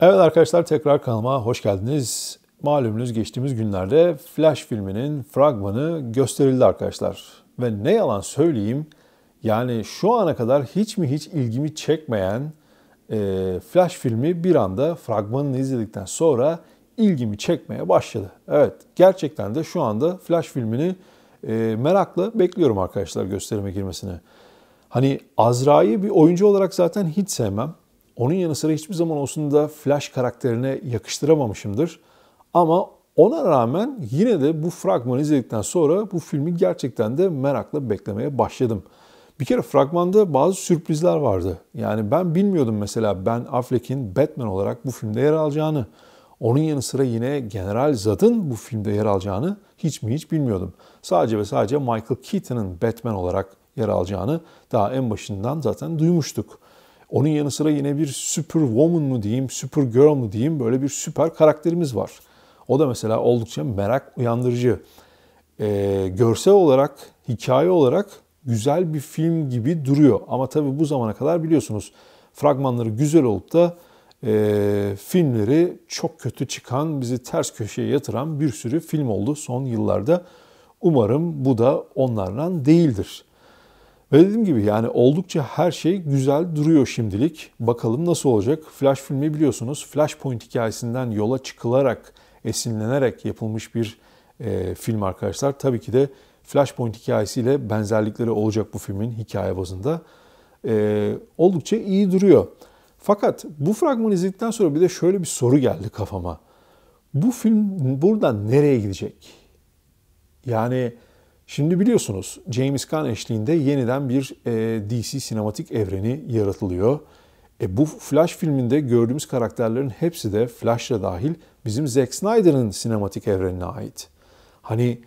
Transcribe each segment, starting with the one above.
Evet arkadaşlar tekrar kanalıma hoş geldiniz. Malumunuz geçtiğimiz günlerde Flash filminin fragmanı gösterildi arkadaşlar. Ve ne yalan söyleyeyim yani şu ana kadar hiç mi hiç ilgimi çekmeyen e, Flash filmi bir anda fragmanını izledikten sonra ilgimi çekmeye başladı. Evet gerçekten de şu anda Flash filmini e, merakla bekliyorum arkadaşlar gösterime girmesini. Hani Azra'yı bir oyuncu olarak zaten hiç sevmem. Onun yanı sıra hiçbir zaman olsun da Flash karakterine yakıştıramamışımdır. Ama ona rağmen yine de bu fragmanı izledikten sonra bu filmi gerçekten de merakla beklemeye başladım. Bir kere fragmanda bazı sürprizler vardı. Yani ben bilmiyordum mesela Ben Affleck'in Batman olarak bu filmde yer alacağını. Onun yanı sıra yine General Zod'ın bu filmde yer alacağını hiç mi hiç bilmiyordum. Sadece ve sadece Michael Keaton'ın Batman olarak yer alacağını daha en başından zaten duymuştuk. Onun yanı sıra yine bir woman mı diyeyim, girl mı diyeyim böyle bir süper karakterimiz var. O da mesela oldukça merak uyandırıcı. Ee, görsel olarak, hikaye olarak güzel bir film gibi duruyor. Ama tabii bu zamana kadar biliyorsunuz fragmanları güzel olup da e, filmleri çok kötü çıkan, bizi ters köşeye yatıran bir sürü film oldu son yıllarda. Umarım bu da onlardan değildir. Ve dediğim gibi yani oldukça her şey güzel duruyor şimdilik. Bakalım nasıl olacak? Flash filmi biliyorsunuz Flashpoint hikayesinden yola çıkılarak, esinlenerek yapılmış bir e, film arkadaşlar. Tabii ki de Flashpoint hikayesiyle benzerlikleri olacak bu filmin hikaye bazında. E, oldukça iyi duruyor. Fakat bu fragmanı izledikten sonra bir de şöyle bir soru geldi kafama. Bu film buradan nereye gidecek? Yani Şimdi biliyorsunuz James Gunn eşliğinde yeniden bir e, DC sinematik evreni yaratılıyor. E, bu Flash filminde gördüğümüz karakterlerin hepsi de Flash'la dahil bizim Zack Snyder'ın sinematik evrenine ait. Hani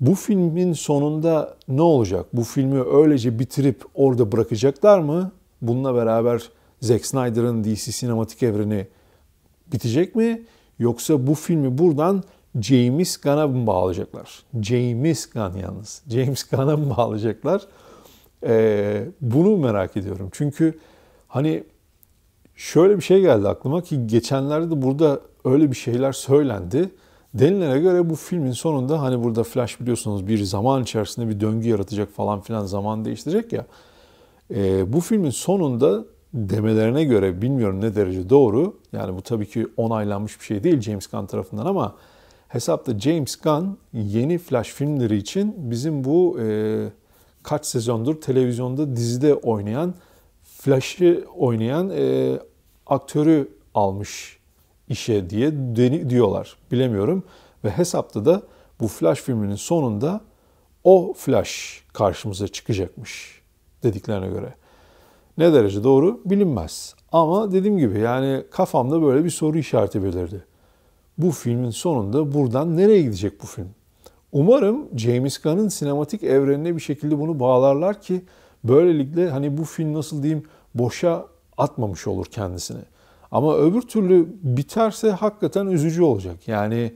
bu filmin sonunda ne olacak? Bu filmi öylece bitirip orada bırakacaklar mı? Bununla beraber Zack Snyder'ın DC sinematik evreni bitecek mi? Yoksa bu filmi buradan James Gunn'a mı bağlayacaklar? James Gunn yalnız. James Gunn'a mı bağlayacaklar? Ee, bunu merak ediyorum. Çünkü hani şöyle bir şey geldi aklıma ki geçenlerde de burada öyle bir şeyler söylendi. Denilene göre bu filmin sonunda hani burada Flash biliyorsunuz bir zaman içerisinde bir döngü yaratacak falan filan zaman değiştirecek ya. E, bu filmin sonunda demelerine göre bilmiyorum ne derece doğru. Yani bu tabii ki onaylanmış bir şey değil James Gunn tarafından ama Hesapta James Gunn yeni Flash filmleri için bizim bu e, kaç sezondur televizyonda dizide oynayan Flash'ı oynayan e, aktörü almış işe diye diyorlar. Bilemiyorum. Ve hesapta da bu Flash filminin sonunda o Flash karşımıza çıkacakmış dediklerine göre. Ne derece doğru bilinmez. Ama dediğim gibi yani kafamda böyle bir soru işareti belirdi bu filmin sonunda buradan nereye gidecek bu film? Umarım James Gunn'ın sinematik evrenine bir şekilde bunu bağlarlar ki böylelikle hani bu film nasıl diyeyim boşa atmamış olur kendisini. Ama öbür türlü biterse hakikaten üzücü olacak. Yani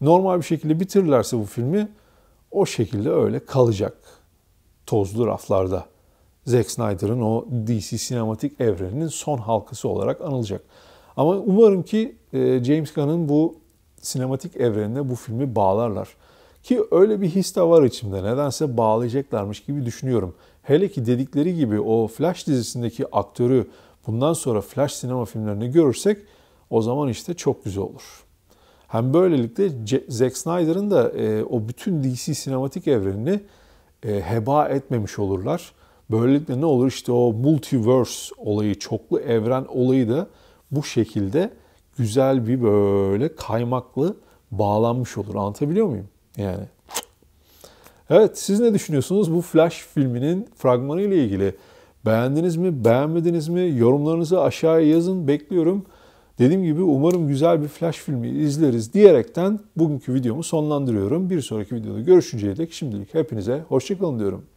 normal bir şekilde bitirirlerse bu filmi o şekilde öyle kalacak. Tozlu raflarda. Zack Snyder'ın o DC sinematik evreninin son halkası olarak anılacak. Ama umarım ki e, James Gunn'ın bu sinematik evrenine bu filmi bağlarlar. Ki öyle bir his de var içimde. Nedense bağlayacaklarmış gibi düşünüyorum. Hele ki dedikleri gibi o Flash dizisindeki aktörü bundan sonra Flash sinema filmlerini görürsek o zaman işte çok güzel olur. Hem böylelikle Zack Snyder'ın da e, o bütün DC sinematik evrenini e, heba etmemiş olurlar. Böylelikle ne olur işte o multiverse olayı, çoklu evren olayı da bu şekilde güzel bir böyle kaymaklı bağlanmış olur. Anlatabiliyor muyum? Yani. Evet siz ne düşünüyorsunuz bu Flash filminin fragmanı ile ilgili? Beğendiniz mi, beğenmediniz mi? Yorumlarınızı aşağıya yazın, bekliyorum. Dediğim gibi umarım güzel bir Flash filmi izleriz diyerekten bugünkü videomu sonlandırıyorum. Bir sonraki videoda görüşünceye dek şimdilik hepinize hoşçakalın diyorum.